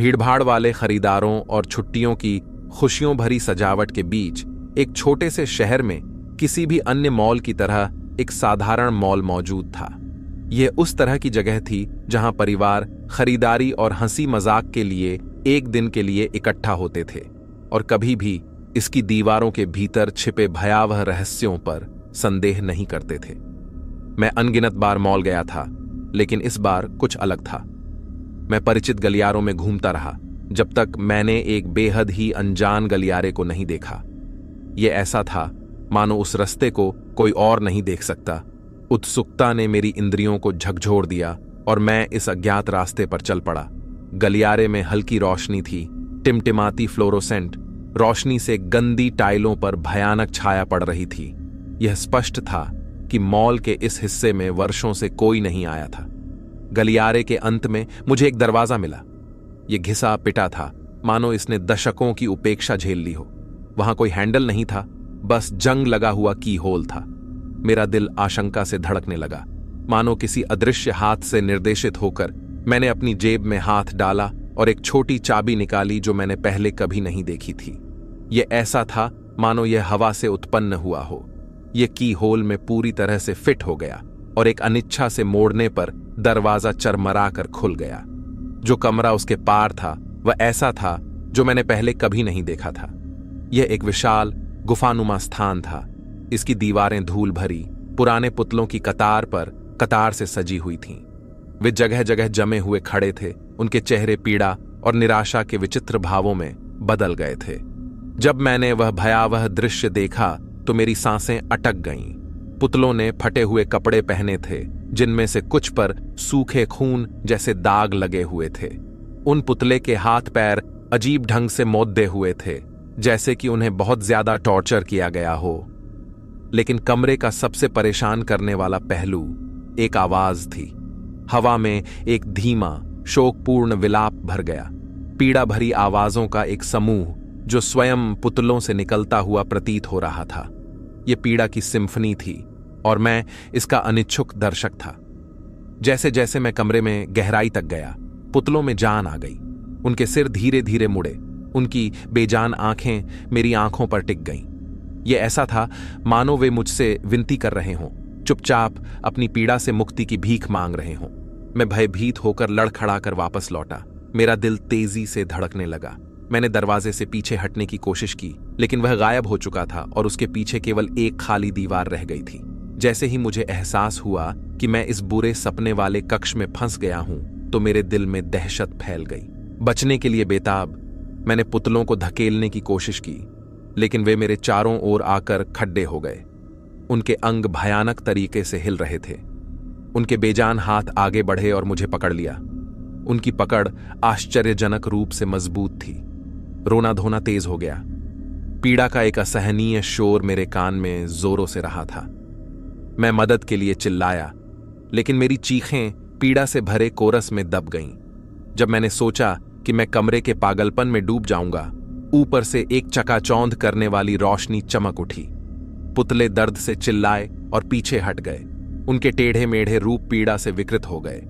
भीड़भाड़ वाले खरीदारों और छुट्टियों की खुशियों भरी सजावट के बीच एक छोटे से शहर में किसी भी अन्य मॉल की तरह एक साधारण मॉल मौजूद था यह उस तरह की जगह थी जहां परिवार खरीदारी और हंसी मजाक के लिए एक दिन के लिए इकट्ठा होते थे और कभी भी इसकी दीवारों के भीतर छिपे भयावह रहस्यों पर संदेह नहीं करते थे मैं अनगिनत बार मॉल गया था लेकिन इस बार कुछ अलग था मैं परिचित गलियारों में घूमता रहा जब तक मैंने एक बेहद ही अनजान गलियारे को नहीं देखा यह ऐसा था मानो उस रस्ते को कोई और नहीं देख सकता उत्सुकता ने मेरी इंद्रियों को झकझोर दिया और मैं इस अज्ञात रास्ते पर चल पड़ा गलियारे में हल्की रोशनी थी टिमटिमाती फ्लोरोसेंट रोशनी से गंदी टाइलों पर भयानक छाया पड़ रही थी यह स्पष्ट था कि मॉल के इस हिस्से में वर्षों से कोई नहीं आया था गलियारे के अंत में मुझे एक दरवाजा मिला ये घिसा पिटा था मानो इसने दशकों की उपेक्षा झेल ली हो वहां कोई हैंडल नहीं था बस जंग लगा हुआ की होल था मेरा दिल आशंका से धड़कने लगा मानो किसी अदृश्य हाथ से निर्देशित होकर मैंने अपनी जेब में हाथ डाला और एक छोटी चाबी निकाली जो मैंने पहले कभी नहीं देखी थी यह ऐसा था मानो यह हवा से उत्पन्न हुआ हो यह की होल में पूरी तरह से फिट हो गया और एक अनिच्छा से मोड़ने पर दरवाजा चरमरा कर खुल गया जो कमरा उसके पार था वह ऐसा था जो मैंने पहले कभी नहीं देखा था यह एक विशाल गुफानुमा स्थान था इसकी दीवारें धूल भरी पुराने पुतलों की कतार पर कतार से सजी हुई थीं वे जगह जगह जमे हुए खड़े थे उनके चेहरे पीड़ा और निराशा के विचित्र भावों में बदल गए थे जब मैंने वह भयावह दृश्य देखा तो मेरी सांसें अटक गईं पुतलों ने फटे हुए कपड़े पहने थे जिनमें से कुछ पर सूखे खून जैसे दाग लगे हुए थे उन पुतले के हाथ पैर अजीब ढंग से मोदे हुए थे जैसे कि उन्हें बहुत ज्यादा टॉर्चर किया गया हो लेकिन कमरे का सबसे परेशान करने वाला पहलू एक आवाज थी हवा में एक धीमा शोकपूर्ण विलाप भर गया पीड़ा भरी आवाजों का एक समूह जो स्वयं पुतलों से निकलता हुआ प्रतीत हो रहा था यह पीड़ा की सिम्फनी थी और मैं इसका अनिच्छुक दर्शक था जैसे जैसे मैं कमरे में गहराई तक गया पुतलों में जान आ गई उनके सिर धीरे धीरे मुड़े उनकी बेजान आंखें मेरी आंखों पर टिक गईं यह ऐसा था मानो वे मुझसे विनती कर रहे हों चुपचाप अपनी पीड़ा से मुक्ति की भीख मांग रहे हों मैं भयभीत होकर लड़खड़ा कर वापस लौटा मेरा दिल तेजी से धड़कने लगा मैंने दरवाजे से पीछे हटने की कोशिश की लेकिन वह गायब हो चुका था और उसके पीछे केवल एक खाली दीवार रह गई थी जैसे ही मुझे एहसास हुआ कि मैं इस बुरे सपने वाले कक्ष में फंस गया हूं तो मेरे दिल में दहशत फैल गई बचने के लिए बेताब मैंने पुतलों को धकेलने की कोशिश की लेकिन वे मेरे चारों ओर आकर खड्डे हो गए उनके अंग भयानक तरीके से हिल रहे थे उनके बेजान हाथ आगे बढ़े और मुझे पकड़ लिया उनकी पकड़ आश्चर्यजनक रूप से मजबूत थी रोना धोना तेज हो गया पीड़ा का एक असहनीय शोर मेरे कान में जोरों से रहा था मैं मदद के लिए चिल्लाया लेकिन मेरी चीखें पीड़ा से भरे कोरस में दब गईं। जब मैंने सोचा कि मैं कमरे के पागलपन में डूब जाऊंगा ऊपर से एक चकाचौंध करने वाली रोशनी चमक उठी पुतले दर्द से चिल्लाए और पीछे हट गए उनके टेढ़े मेढ़े रूप पीड़ा से विकृत हो गए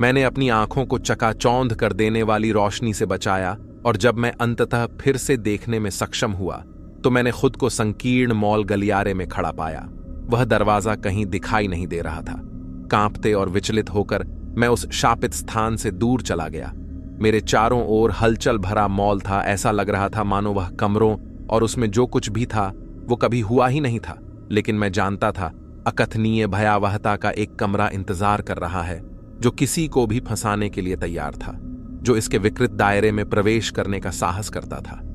मैंने अपनी आंखों को चकाचौंध कर देने वाली रोशनी से बचाया और जब मैं अंततः फिर से देखने में सक्षम हुआ तो मैंने खुद को संकीर्ण मॉल गलियारे में खड़ा पाया वह दरवाजा कहीं दिखाई नहीं दे रहा था कांपते और विचलित होकर मैं उस शापित स्थान से दूर चला गया मेरे चारों ओर हलचल भरा मॉल था ऐसा लग रहा था मानो वह कमरों और उसमें जो कुछ भी था वो कभी हुआ ही नहीं था लेकिन मैं जानता था अकथनीय भयावहता का एक कमरा इंतजार कर रहा है जो किसी को भी फंसाने के लिए तैयार था जो इसके विकृत दायरे में प्रवेश करने का साहस करता था